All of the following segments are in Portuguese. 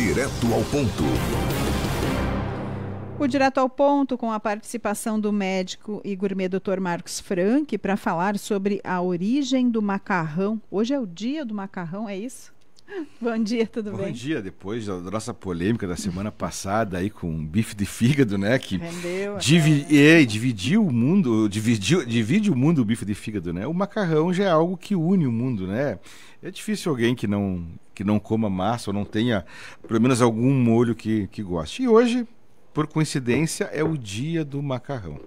Direto ao ponto. O Direto ao Ponto, com a participação do médico e gourmet Doutor Marcos Franck, para falar sobre a origem do macarrão. Hoje é o dia do macarrão, é isso? Bom dia, tudo Bom bem? Bom dia, depois da nossa polêmica da semana passada aí com bife de fígado, né? Que Rendeu, divi é. É, dividiu o mundo, dividiu, divide o mundo o bife de fígado, né? O macarrão já é algo que une o mundo, né? É difícil alguém que não, que não coma massa ou não tenha pelo menos algum molho que, que goste. E hoje, por coincidência, é o dia do macarrão.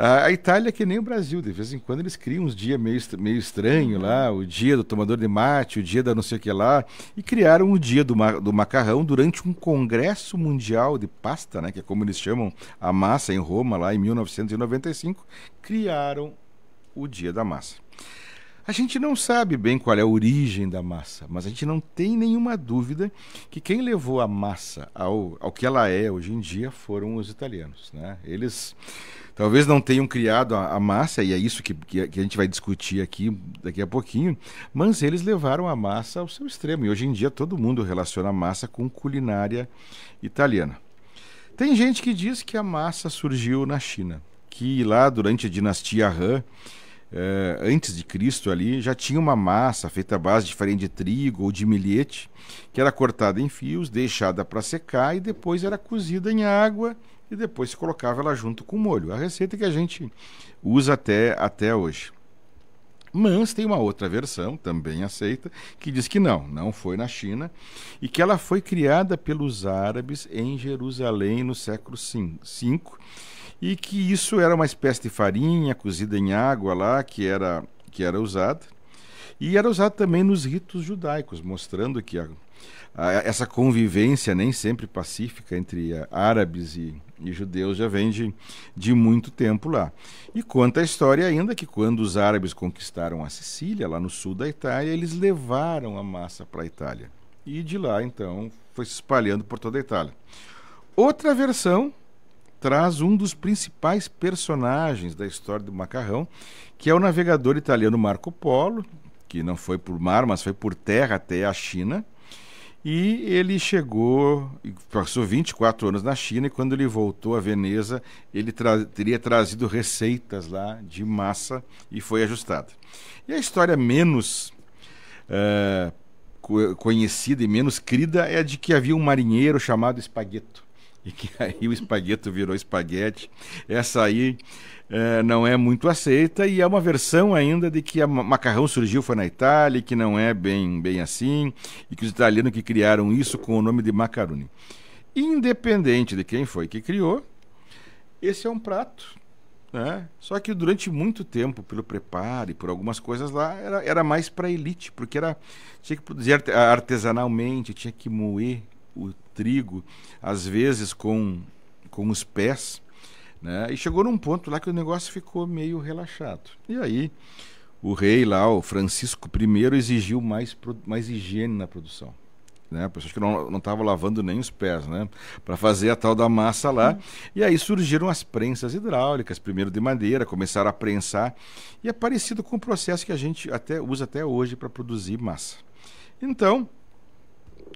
A Itália é que nem o Brasil, de vez em quando eles criam uns dias meio, meio estranho lá, o dia do tomador de mate, o dia da não sei o que lá, e criaram o dia do, ma do macarrão durante um congresso mundial de pasta, né, que é como eles chamam a massa em Roma lá em 1995, criaram o dia da massa. A gente não sabe bem qual é a origem da massa, mas a gente não tem nenhuma dúvida que quem levou a massa ao, ao que ela é hoje em dia foram os italianos. Né? Eles talvez não tenham criado a, a massa, e é isso que, que, a gente vai discutir aqui daqui a pouquinho, mas eles levaram a massa ao seu extremo. E hoje em dia todo mundo relaciona a massa com culinária italiana. Tem gente que diz que a massa surgiu na China, que lá durante a dinastia Han eh, antes de Cristo ali, já tinha uma massa feita à base de farinha de trigo ou de milhete, que era cortada em fios, deixada para secar e depois era cozida em água e depois se colocava ela junto com o molho. A receita que a gente usa até, até hoje. Mas tem uma outra versão, também aceita, que diz que não, não foi na China e que ela foi criada pelos árabes em Jerusalém no século V e que isso era uma espécie de farinha cozida em água lá que era que era usada e era usada também nos ritos judaicos, mostrando que a, a, essa convivência nem sempre pacífica entre a, eh, árabes e, e, judeus já vem de, de muito tempo lá. E conta a história ainda que quando os árabes conquistaram a Sicília, lá no sul da Itália, eles levaram a massa para a Itália. E de lá, então, foi se espalhando por toda a Itália. Outra versão traz um dos principais personagens da história do macarrão, que é o navegador italiano Marco Polo, que não foi por mar, mas foi por terra até a China. E ele chegou, passou 24 anos na China, e quando ele voltou a Veneza, ele tra teria trazido receitas lá de massa e foi ajustado. E a história menos uh, conhecida e menos crida é a de que havia um marinheiro chamado Espagueto e que aí o espagueto virou espaguete. Essa aí é, não é muito aceita e é uma versão ainda de que o macarrão surgiu foi na Itália, que não é bem, bem assim, e que os italianos que criaram isso com o nome de macaroni. Independente de quem foi que criou, esse é um prato. Né? Só que durante muito tempo, pelo preparo e por algumas coisas lá, era, era mais para elite, porque era, tinha que produzir artesanalmente, tinha que moer o trigo, às vezes com, com os pés. Né? E chegou num ponto lá que o negócio ficou meio relaxado. E aí o rei lá, o Francisco I, exigiu mais, mais higiene na produção. Né? Pessoas que não estavam lavando nem os pés, né? Para fazer a tal da massa lá. E aí surgiram as prensas hidráulicas, primeiro de madeira, começaram a prensar. E é parecido com o processo que a gente até usa até hoje para produzir massa. Então,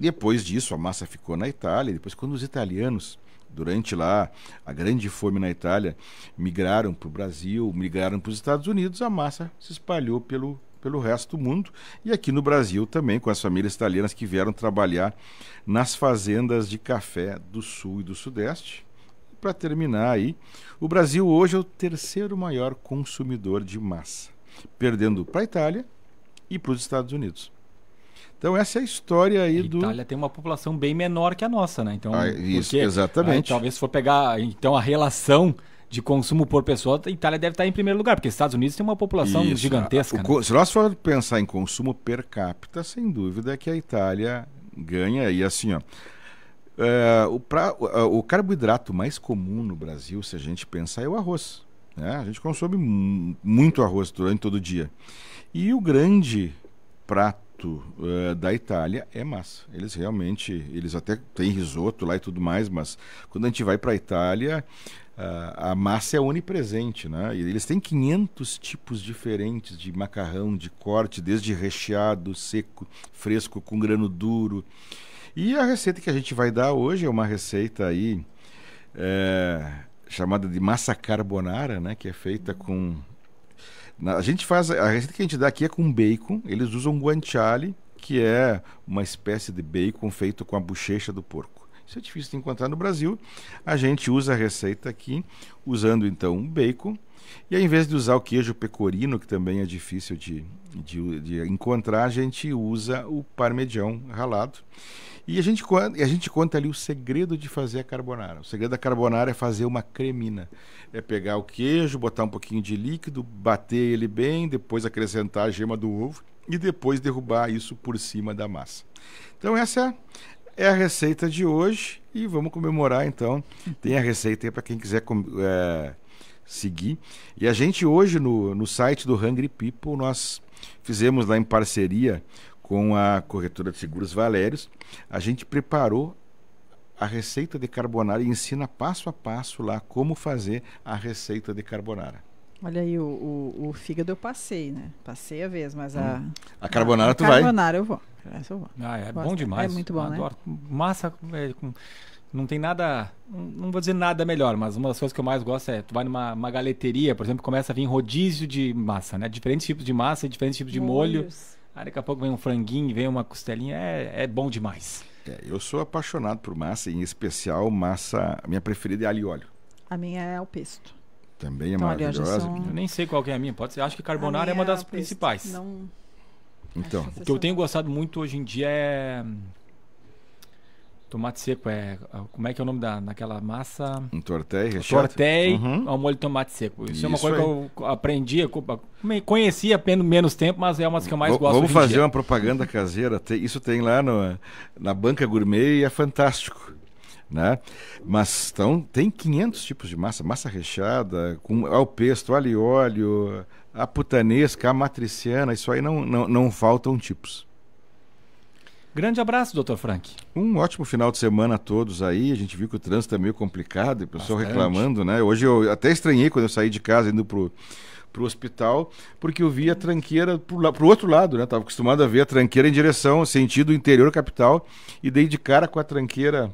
depois disso, a massa ficou na Itália. Depois, quando os italianos, durante lá a grande fome na Itália, migraram para o Brasil, migraram para os Estados Unidos, a massa se espalhou pelo, pelo resto do mundo e aqui no Brasil também, com as famílias italianas que vieram trabalhar nas fazendas de café do Sul e do Sudeste. Para terminar aí, o Brasil hoje é o terceiro maior consumidor de massa, perdendo para a Itália e para os Estados Unidos. Então essa é a história aí Itália do. Itália tem uma população bem menor que a nossa, né? Então, ah, isso, porque, né, exatamente. talvez se for pegar então a relação de consumo por pessoa, a Itália deve estar em primeiro lugar, porque Estados Unidos tem uma população isso. gigantesca. o, né? Se nós formos pensar em consumo per capita, sem dúvida é que a Itália ganha e assim, ó. É, o, pra, o carboidrato mais comum no Brasil, se a gente pensar, é o arroz. Né? A gente consome muito arroz durante todo o dia. E o grande prato risoto uh, eh, da Itália é massa. Eles realmente, eles até têm risoto lá e tudo mais, mas quando a gente vai para a Itália, ah, a massa é onipresente, né? E eles têm 500 tipos diferentes de macarrão, de corte, desde recheado, seco, fresco, com grano duro. E a receita que a gente vai dar hoje é uma receita aí é, chamada de massa carbonara, né? Que é feita com a gente faz a receita que a gente dá aqui é com bacon. Eles usam guanciale, que é uma espécie de bacon feito com a bochecha do porco. Isso é difícil de encontrar no Brasil. A gente usa a receita aqui usando então bacon, e aí, em vez de usar o queijo pecorino, que também é difícil de, de, de encontrar, a gente usa o parmegião ralado. E a gente, a gente conta ali o segredo de fazer a carbonara. O segredo da carbonara é fazer uma cremina. É pegar o queijo, botar um pouquinho de líquido, bater ele bem, depois acrescentar a gema do ovo e depois derrubar isso por cima da massa. Então essa é, é a receita de hoje e vamos comemorar então. Tem a receita aí para quem quiser é, seguir. E a gente hoje no, no site do Hungry People, nós fizemos lá em parceria com a corretora de seguros Valérios, a gente preparou a receita de carbonara e ensina passo a passo lá como fazer a receita de carbonara. Olha aí, o, o, o fígado eu passei, né? Passei a vez, mas a... Hum. A carbonara a, tu a carbonara vai? carbonara eu vou. eu vou. Ah, é Gosto. bom demais. É muito bom, né? Massa é, com não tem nada, não vou dizer nada melhor, mas uma das coisas que eu mais gosto é tu vai numa uma galeteria, por exemplo, começa a vir rodízio de massa, né? Diferentes tipos de massa, diferentes tipos de Molhos. molho. Aí daqui a pouco vem um franguinho, vem uma costelinha, é, é bom demais. É, eu sou apaixonado por massa, em especial massa, minha preferida é alho e óleo. A minha é o pesto. Também é então, maravilhosa. Aliás, são... Eu nem sei qual que é a minha, pode ser. Acho que carbonara é uma das é principais. Não... Então, o que eu tenho gostado muito hoje em dia é Tomate seco é, é. Como é que é o nome da, daquela massa? Um tortei, recheado. Tortei uhum. ao molho de tomate seco. Isso, Isso é uma coisa aí. que eu aprendi, conhecia pelo menos tempo, mas é uma que eu mais gosto. Vamos fazer uma propaganda caseira. Isso tem lá no, na Banca Gourmet e é fantástico. Né? Mas então, tem 500 tipos de massa: massa recheada, com ao é pesto, alho e óleo, a putanesca, a matriciana. Isso aí não, não, não faltam tipos. Grande abraço, doutor Frank. Um ótimo final de semana a todos aí. A gente viu que o trânsito é meio complicado, e o pessoal Bastante. reclamando, né? Hoje eu até estranhei quando eu saí de casa indo pro para o hospital, porque eu vi a tranqueira para o outro lado, né? Estava acostumado a ver a tranqueira em direção, sentido interior capital, e dei de cara com a tranqueira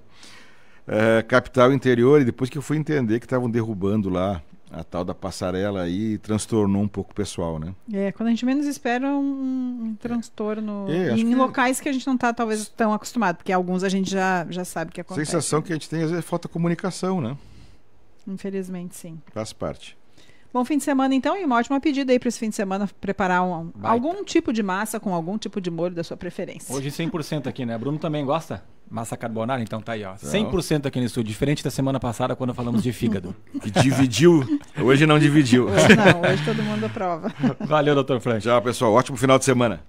é, capital interior, e depois que eu fui entender que estavam derrubando lá a tal da passarela aí transtornou um pouco o pessoal, né? É, quando a gente menos espera um, um transtorno é, é em que... É. locais que a gente não está talvez tão acostumado, porque alguns a gente já, já sabe que acontece. A sensação que a gente tem às vezes é falta comunicação, né? Infelizmente, sim. Faz parte. Bom fim de semana, então, e uma ótima pedida aí para esse fim de semana preparar um, algum tipo de massa com algum tipo de molho da sua preferência. Hoje 100% aqui, né? Bruno também gosta? Massa carbonara, então tá aí, ó. 100% aqui no estúdio, diferente da semana passada quando falamos de fígado. que dividiu. Hoje não dividiu. Hoje não, hoje todo mundo aprova. Valeu, doutor Frank. Tchau, pessoal. Ótimo final de semana.